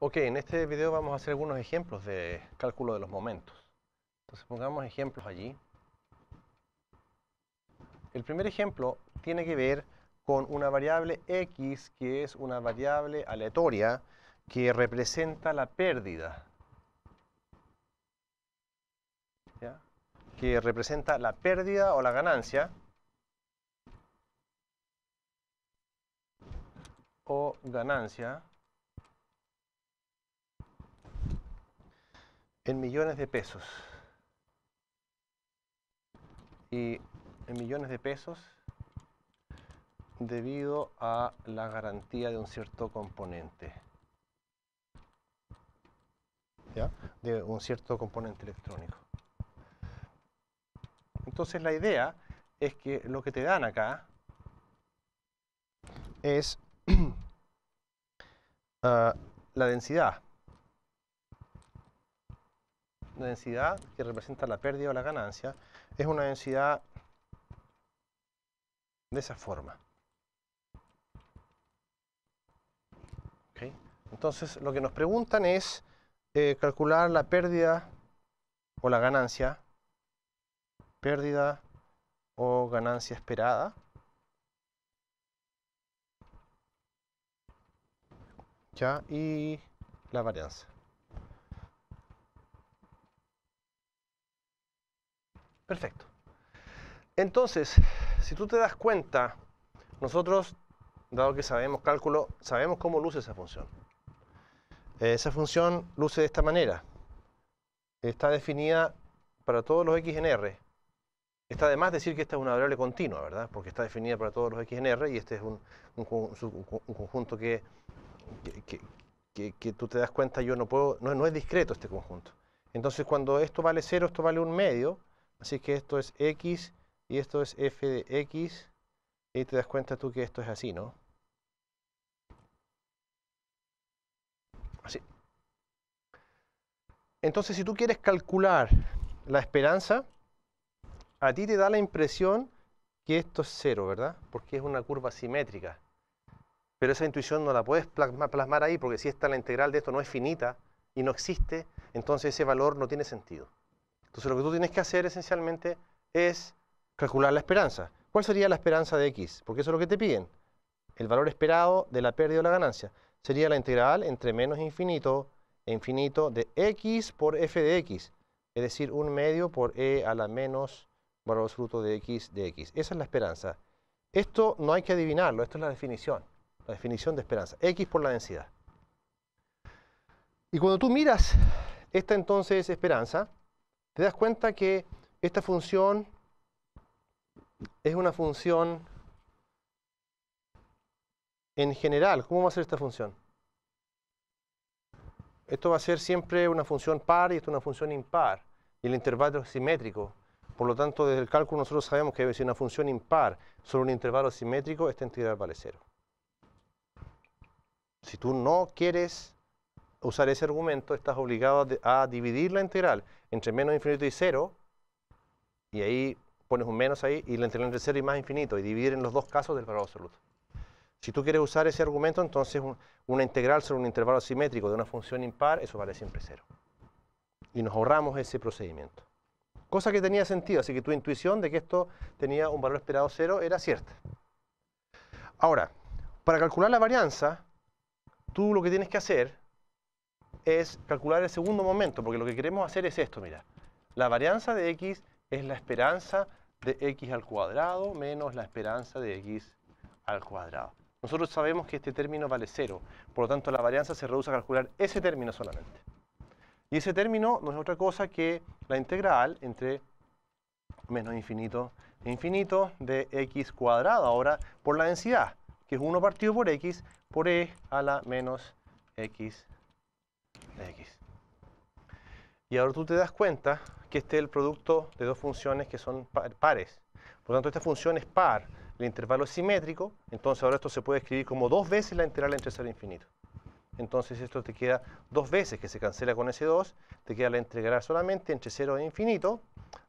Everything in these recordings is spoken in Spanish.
Ok, en este video vamos a hacer algunos ejemplos de cálculo de los momentos. Entonces pongamos ejemplos allí. El primer ejemplo tiene que ver con una variable x, que es una variable aleatoria que representa la pérdida. Que representa la pérdida o la ganancia. O ganancia en millones de pesos. Y en millones de pesos debido a la garantía de un cierto componente. De un cierto componente electrónico. Entonces la idea es que lo que te dan acá es ah, la densidad densidad que representa la pérdida o la ganancia es una densidad de esa forma. Entonces, lo que nos preguntan es eh, calcular la pérdida o la ganancia, pérdida o ganancia esperada. ¿ya? Y la varianza. Perfecto. Entonces, si tú te das cuenta, nosotros, dado que sabemos cálculo, sabemos cómo luce esa función. Eh, esa función luce de esta manera. Está definida para todos los x en r. Está además decir que esta es una variable continua, ¿verdad? Porque está definida para todos los x en r y este es un, conjunto que, que, tú te das cuenta, yo no puedo, no, no, es discreto este conjunto. Entonces, cuando esto vale 0, esto vale un medio, Así que esto es x y esto es f de x. Y te das cuenta tú que esto es así, ¿no? Así. Entonces, si tú quieres calcular la esperanza, a ti te da la impresión que esto es cero, ¿verdad? Porque es una curva simétrica. Pero esa intuición no la puedes plasmar ahí, porque si esta la integral de esto no es finita y no existe, entonces ese valor no tiene sentido. Entonces lo que tú tienes que hacer esencialmente es calcular la esperanza. ¿Cuál sería la esperanza de X? Porque eso es lo que te piden. El valor esperado de la pérdida o la ganancia. Sería la integral entre menos infinito e infinito de X por F de X. Es decir, un medio por E a la menos valor absoluto de X de X. Esa es la esperanza. Esto no hay que adivinarlo, esto es la definición. La definición de esperanza. X por la densidad. Y cuando tú miras esta entonces esperanza, te das cuenta que esta función es una función en general. ¿Cómo va a ser esta función? Esto va a ser siempre una función par y esto una función impar. Y el intervalo es simétrico. Por lo tanto, desde el cálculo nosotros sabemos que si una función impar sobre un intervalo simétrico, esta entidad vale cero. Si tú no quieres usar ese argumento, estás obligado a, dividir la integral entre menos infinito y cero, y ahí pones un menos ahí, y la integral entre cero y más infinito, y dividir en los dos casos del valor absoluto. Si tú quieres usar ese argumento, entonces una integral sobre un intervalo simétrico de una función impar, eso vale siempre cero. Y nos ahorramos ese procedimiento. Cosa que tenía sentido, así que tu intuición de que esto tenía un valor esperado cero era cierta. Ahora, para calcular la varianza, tú lo que tienes que hacer es calcular el segundo momento, porque lo que queremos hacer es esto, mira. La varianza de x es la esperanza de x al cuadrado menos la esperanza de x al cuadrado. Nosotros sabemos que este término vale cero, por lo tanto la varianza se reduce a calcular ese término solamente. Y ese término no es otra cosa que la integral entre menos infinito e infinito de x cuadrado, ahora por la densidad, que es 1 partido por x por e a la menos x x. Y ahora tú te das cuenta que este es el producto de dos funciones que son pares. Por lo tanto, esta función es par, el intervalo es simétrico, entonces ahora esto se puede escribir como dos veces la integral entre 0 e infinito. Entonces esto te queda dos veces que se cancela con ese 2, te queda la integral solamente entre 0 e infinito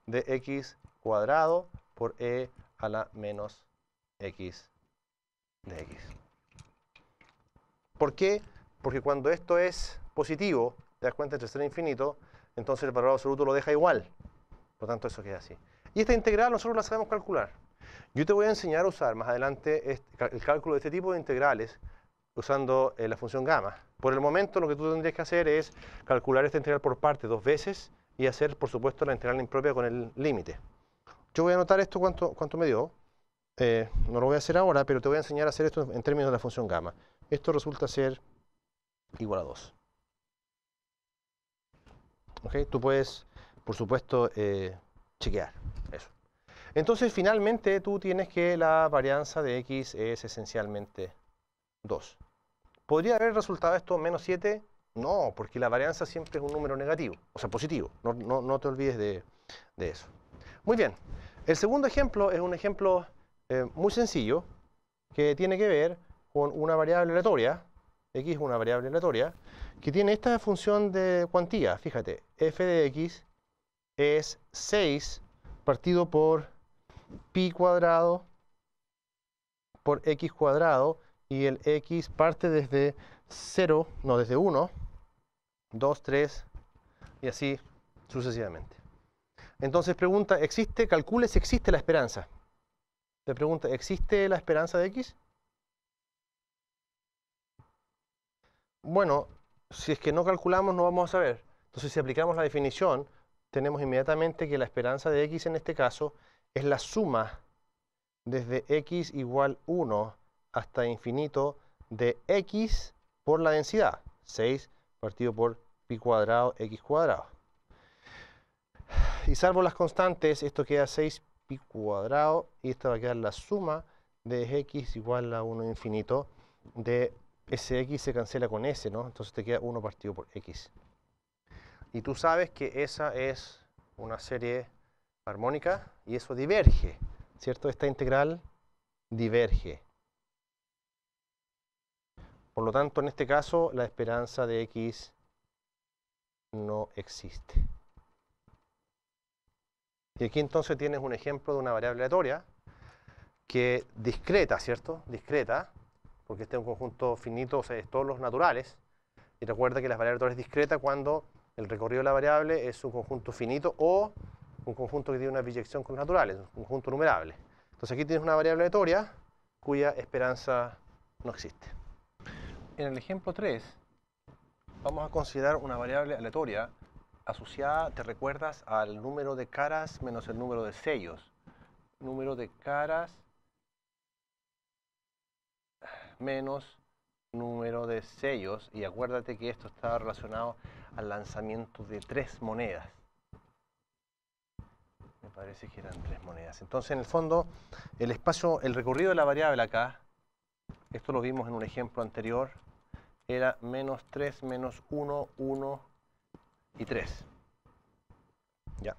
de x cuadrado por e a la menos x de x. ¿Por qué? Porque cuando esto es positivo, te das cuenta, entre 0 e infinito, entonces el valor absoluto lo deja igual. Por tanto, eso queda así. Y esta integral nosotros la sabemos calcular. Yo te voy a enseñar a usar más adelante este, el cálculo de este tipo de integrales usando eh, la función gamma. Por el momento lo que tú tendrías que hacer es calcular esta integral por parte dos veces y hacer, por supuesto, la integral impropia con el límite. Yo voy a anotar esto cuánto, cuánto me dio. Eh, no lo voy a hacer ahora, pero te voy a enseñar a hacer esto en términos de la función gamma. Esto resulta ser igual a 2. ¿okay? Tú puedes, por supuesto, eh, chequear eso. Entonces, finalmente, tú tienes que la varianza de x es esencialmente 2. ¿Podría haber resultado esto menos 7? No, porque la varianza siempre es un número negativo, o sea, positivo. No, te olvides de, eso. Muy bien. El segundo ejemplo es un ejemplo eh, muy sencillo que tiene que ver con una variable aleatoria. X es una variable aleatoria que tiene esta función de cuantía. Fíjate, f de x es 6 partido por pi cuadrado por x cuadrado y el x parte desde 0, no, desde 1, 2, 3 y así sucesivamente. Entonces pregunta, ¿existe, calcule si existe la esperanza? Te pregunta, ¿existe la esperanza de x? Bueno, si es que no calculamos no vamos a saber. Entonces, si aplicamos la definición, tenemos inmediatamente que la esperanza de x en este caso es la suma desde x igual 1 hasta infinito de x por la densidad. 6 partido por pi cuadrado x cuadrado. Y salvo las constantes, esto queda 6 pi cuadrado y esto va a quedar la suma de x igual a 1 infinito de Sx se cancela con s, ¿no? Entonces te queda 1 partido por x. Y tú sabes que esa es una serie armónica y eso diverge, ¿cierto? Esta integral diverge. Por lo tanto, en este caso, la esperanza de x no existe. Y aquí entonces tienes un ejemplo de una variable aleatoria que discreta, ¿cierto? Discreta, porque este es un conjunto finito, o sea, es todos los naturales. Y recuerda que la variable aleatoria es discreta cuando el recorrido de la variable es un conjunto finito o un conjunto que tiene una biyección con los naturales, un conjunto numerable. Entonces aquí tienes una variable aleatoria cuya esperanza no existe. En el ejemplo 3 vamos a considerar una variable aleatoria asociada, te recuerdas, al número de caras menos el número de sellos. Número de caras menos número de sellos y acuérdate que esto estaba relacionado al lanzamiento de tres monedas. Me parece que eran tres monedas. Entonces, en el fondo, el espacio, el recorrido de la variable acá, esto lo vimos en un ejemplo anterior, era menos 3, menos 1, 1 y 3. Ya.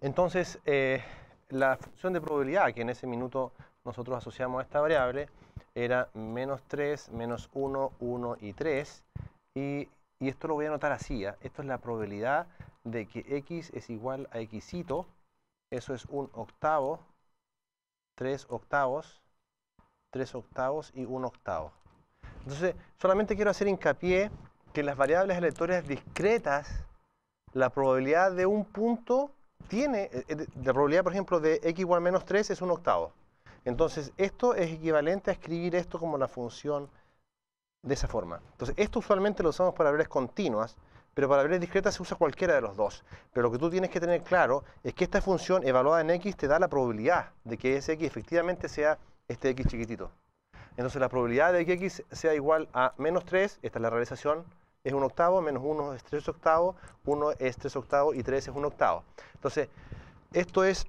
Entonces, eh, la función de probabilidad que en ese minuto nosotros asociamos a esta variable era menos 3, menos 1, 1 y 3. Y, esto lo voy a anotar así. ¿ah? Esto es la probabilidad de que x es igual a x. Eso es un octavo, 3 octavos, 3 octavos y 1 octavo. Entonces, solamente quiero hacer hincapié que las variables aleatorias discretas, la probabilidad de un punto tiene, eh, eh, la probabilidad, por ejemplo, de x igual a menos 3 es un octavo. Entonces, esto es equivalente a escribir esto como la función de esa forma. Entonces, esto usualmente lo usamos para variables continuas, pero para variables discretas se usa cualquiera de los dos. Pero lo que tú tienes que tener claro es que esta función evaluada en x te da la probabilidad de que ese x efectivamente sea este x chiquitito. Entonces, la probabilidad de que x sea igual a menos 3, esta es la realización, es un octavo, menos 1 es 3 octavos, 1 es 3 octavos y 3 es 1 octavo. Entonces, esto es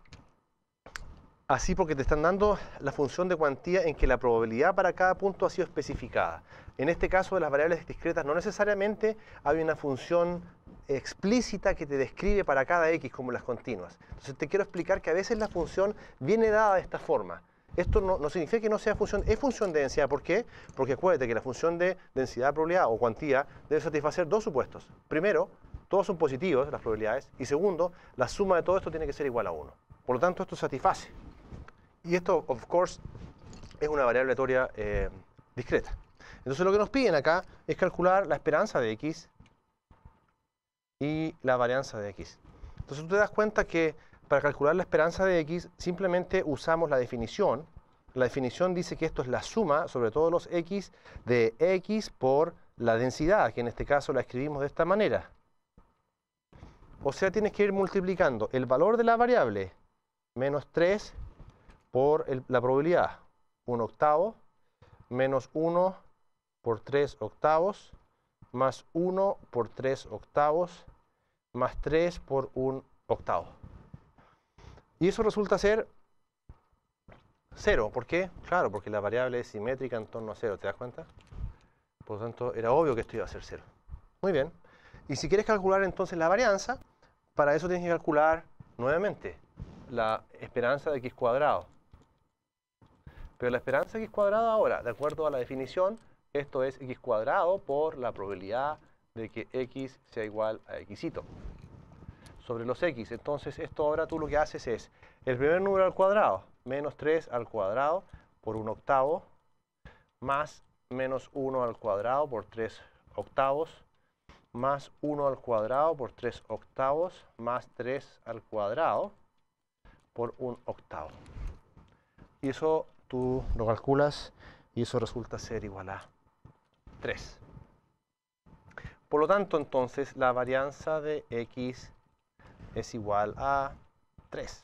Así porque te están dando la función de cuantía en que la probabilidad para cada punto ha sido especificada. En este caso de las variables discretas no necesariamente hay una función explícita que te describe para cada x como las continuas. Entonces te quiero explicar que a veces la función viene dada de esta forma. Esto no, no, significa que no sea función, es función de densidad. ¿Por qué? Porque acuérdate que la función de densidad, probabilidad o cuantía debe satisfacer dos supuestos. Primero, todos son positivos las probabilidades. Y segundo, la suma de todo esto tiene que ser igual a 1. Por lo tanto, esto satisface. Y esto, of course, es una variable aleatoria eh, discreta. Entonces lo que nos piden acá es calcular la esperanza de x y la varianza de x. Entonces tú te das cuenta que para calcular la esperanza de x simplemente usamos la definición. La definición dice que esto es la suma sobre todos los x de x por la densidad, que en este caso la escribimos de esta manera. O sea, tienes que ir multiplicando el valor de la variable, menos 3 por la probabilidad. 1 octavo menos 1 por 3 octavos más 1 por 3 octavos más 3 por 1 octavo. Y eso resulta ser 0. ¿Por qué? Claro, porque la variable es simétrica en torno a 0, ¿te das cuenta? Por lo tanto, era obvio que esto iba a ser 0. Muy bien. Y si quieres calcular entonces la varianza, para eso tienes que calcular nuevamente la esperanza de x cuadrado. Pero la esperanza x cuadrado ahora, de acuerdo a la definición, esto es x cuadrado por la probabilidad de que x sea igual a x sobre los x. Entonces esto ahora tú lo que haces es el primer número al cuadrado, menos 3 al cuadrado por un octavo, más menos 1 al cuadrado por 3 octavos, más 1 al cuadrado por 3 octavos, más 3 al cuadrado por un octavo. Y eso tú lo calculas y eso resulta ser igual a 3. Por lo tanto, entonces, la varianza de x es igual a 3.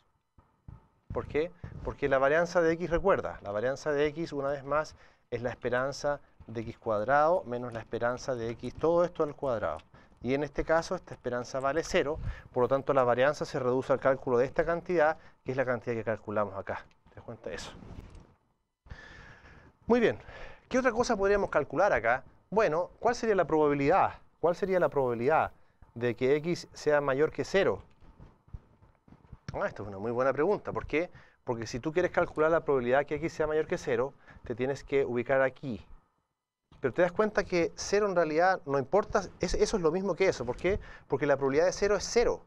¿Por qué? Porque la varianza de x, recuerda, la varianza de x, una vez más, es la esperanza de x cuadrado menos la esperanza de x, todo esto al cuadrado. Y en este caso, esta esperanza vale 0, por lo tanto, la varianza se reduce al cálculo de esta cantidad, que es la cantidad que calculamos acá. ¿Te das cuenta? Eso. Muy bien, ¿qué otra cosa podríamos calcular acá? Bueno, ¿cuál sería la probabilidad? ¿Cuál sería la probabilidad de que x sea mayor que 0? Ah, esto es una muy buena pregunta. ¿Por qué? Porque si tú quieres calcular la probabilidad de que x sea mayor que 0, te tienes que ubicar aquí. Pero te das cuenta que 0 en realidad no importa, eso es lo mismo que eso. ¿Por qué? Porque la probabilidad de 0 es 0.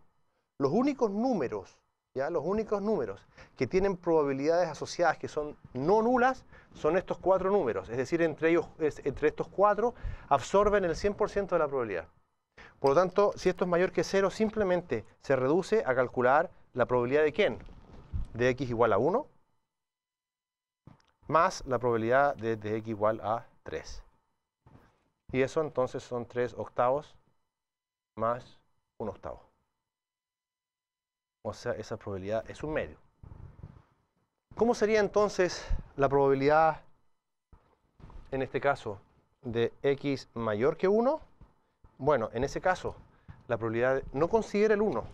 Los únicos números, ¿ya? Los únicos números que tienen probabilidades asociadas que son no nulas son estos cuatro números, es decir, entre, ellos, entre estos cuatro absorben el 100% de la probabilidad. Por lo tanto, si esto es mayor que 0, simplemente se reduce a calcular la probabilidad de quién? De x igual a 1 más la probabilidad de, de x igual a 3. Y eso entonces son 3 octavos más 1 octavo. O sea, esa probabilidad es un medio. ¿Cómo sería entonces la probabilidad, en este caso, de x mayor que 1? Bueno, en ese caso, la probabilidad no considera el 1.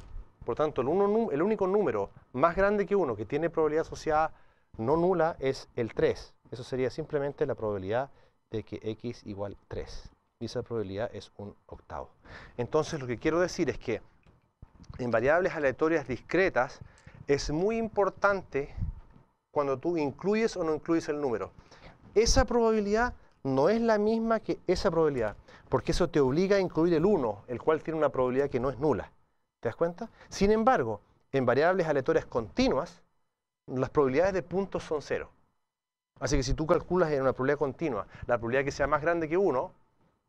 Por tanto, el, el único número más grande que 1 que tiene probabilidad asociada no nula es el 3. Eso sería simplemente la probabilidad de que x igual 3. Y esa probabilidad es un octavo. Entonces, lo que quiero decir es que en variables aleatorias discretas es muy importante cuando tú incluyes o no incluyes el número. Esa probabilidad no es la misma que esa probabilidad, porque eso te obliga a incluir el 1, el cual tiene una probabilidad que no es nula. ¿Te das cuenta? Sin embargo, en variables aleatorias continuas, las probabilidades de puntos son cero. Así que si tú calculas en una probabilidad continua la probabilidad que sea más grande que 1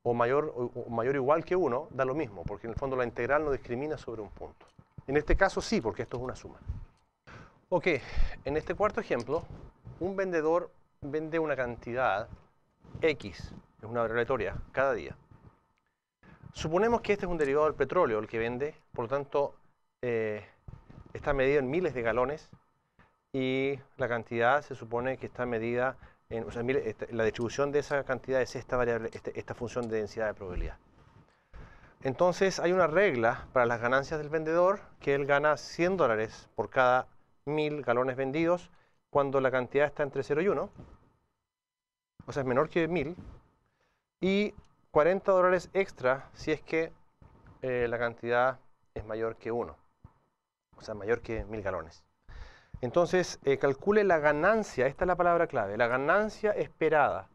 o mayor o, mayor igual que 1, da lo mismo, porque en el fondo la integral no discrimina sobre un punto. En este caso sí, porque esto es una suma. Ok, en este cuarto ejemplo, un vendedor vende una cantidad X, es una aleatoria, cada día. Suponemos que este es un derivado del petróleo el que vende, por lo tanto, eh, está medido en miles de galones y la cantidad se supone que está medida en, o sea, este, la distribución de esa cantidad es esta variable, este, esta función de densidad de probabilidad. Entonces hay una regla para las ganancias del vendedor que él gana 100 dólares por cada mil galones vendidos cuando la cantidad está entre 0 y 1, o sea, es menor que 1000, y 40 dólares extra si es que eh, la cantidad es mayor que 1, o sea, mayor que 1000 galones. Entonces, eh, calcule la ganancia, esta es la palabra clave, la ganancia esperada.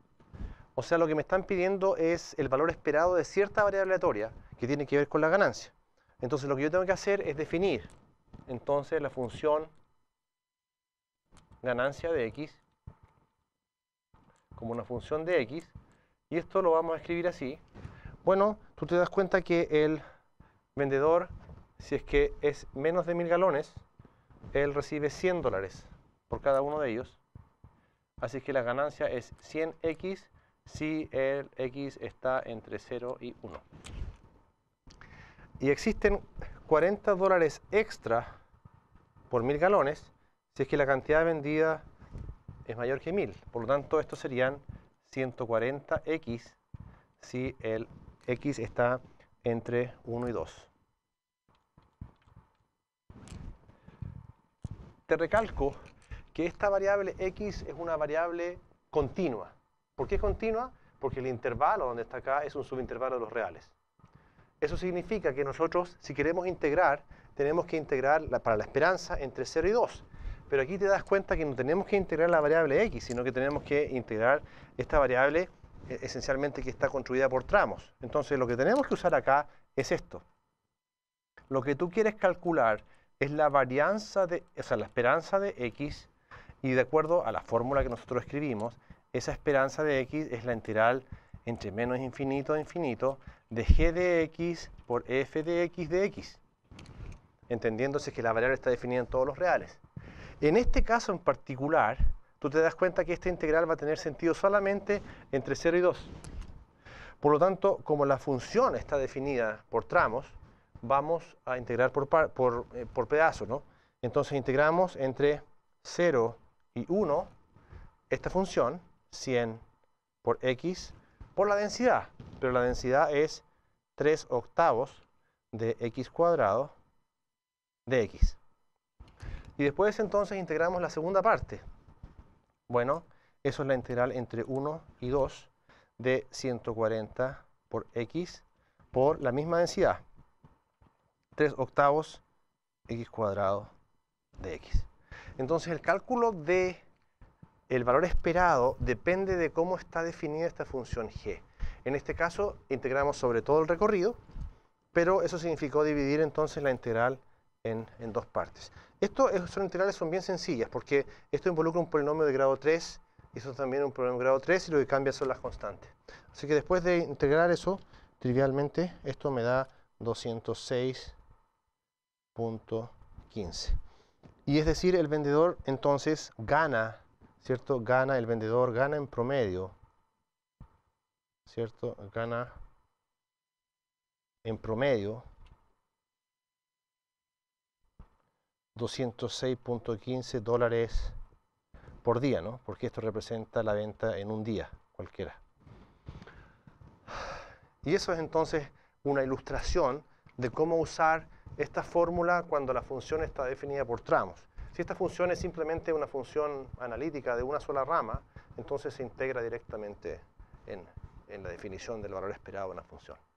O sea, lo que me están pidiendo es el valor esperado de cierta variable aleatoria que tiene que ver con la ganancia. Entonces, lo que yo tengo que hacer es definir entonces la función ganancia de x como una función de x. Y esto lo vamos a escribir así. Bueno, tú te das cuenta que el vendedor, si es que es menos de mil galones, él recibe 100 dólares por cada uno de ellos. Así que la ganancia es 100x si el x está entre 0 y 1. Y existen 40 dólares extra por mil galones si es que la cantidad vendida es mayor que 1000. Por lo tanto, estos serían 140x si el x está entre 1 y 2. Te recalco que esta variable x es una variable continua. ¿Por qué es continua? Porque el intervalo donde está acá es un subintervalo de los reales. Eso significa que nosotros, si queremos integrar, tenemos que integrar para la esperanza entre 0 y 2 pero aquí te das cuenta que no tenemos que integrar la variable x, sino que tenemos que integrar esta variable eh, esencialmente que está construida por tramos. Entonces lo que tenemos que usar acá es esto. Lo que tú quieres calcular es la varianza de, o sea, la esperanza de x y de acuerdo a la fórmula que nosotros escribimos, esa esperanza de x es la integral entre menos infinito e infinito de g de x por f de x de x, entendiéndose que la variable está definida en todos los reales. En este caso en particular, tú te das cuenta que esta integral va a tener sentido solamente entre 0 y 2. Por lo tanto, como la función está definida por tramos, vamos a integrar por, eh, pedazos, ¿no? Entonces integramos entre 0 y 1 esta función, 100 por x, por la densidad. Pero la densidad es 3 octavos de x cuadrado de x. Y después entonces integramos la segunda parte. Bueno, eso es la integral entre 1 y 2 de 140 por x por la misma densidad. 3 octavos x cuadrado de x. Entonces el cálculo de el valor esperado depende de cómo está definida esta función g. En este caso integramos sobre todo el recorrido, pero eso significó dividir entonces la integral en, dos partes. Esto eh, son integrales son bien sencillas porque esto involucra un polinomio de grado 3 y eso también un polinomio de grado 3 y lo que cambia son las constantes. Así que después de integrar eso, trivialmente esto me da 206.15. Y es decir, el vendedor entonces gana, ¿cierto? Gana el vendedor, gana en promedio, ¿cierto? Gana en promedio 206.15 dólares por día, ¿no? Porque esto representa la venta en un día cualquiera. Y eso es entonces una ilustración de cómo usar esta fórmula cuando la función está definida por tramos. Si esta función es simplemente una función analítica de una sola rama, entonces se integra directamente en, en la definición del valor esperado de una función.